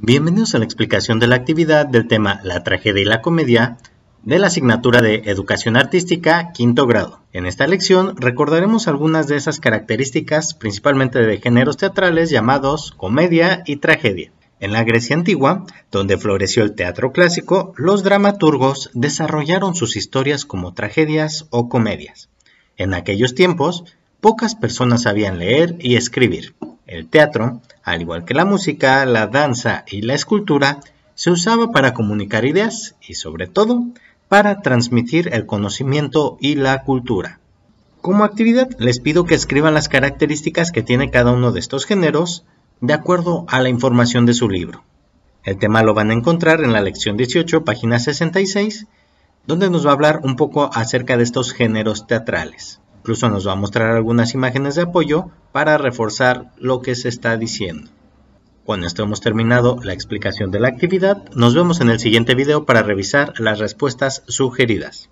Bienvenidos a la explicación de la actividad del tema La tragedia y la comedia de la asignatura de Educación Artística, quinto grado. En esta lección recordaremos algunas de esas características, principalmente de géneros teatrales llamados comedia y tragedia. En la Grecia antigua, donde floreció el teatro clásico, los dramaturgos desarrollaron sus historias como tragedias o comedias. En aquellos tiempos, pocas personas sabían leer y escribir. El teatro, al igual que la música, la danza y la escultura, se usaba para comunicar ideas y sobre todo para transmitir el conocimiento y la cultura. Como actividad les pido que escriban las características que tiene cada uno de estos géneros de acuerdo a la información de su libro. El tema lo van a encontrar en la lección 18, página 66, donde nos va a hablar un poco acerca de estos géneros teatrales. Incluso nos va a mostrar algunas imágenes de apoyo para reforzar lo que se está diciendo. Con esto hemos terminado la explicación de la actividad. Nos vemos en el siguiente video para revisar las respuestas sugeridas.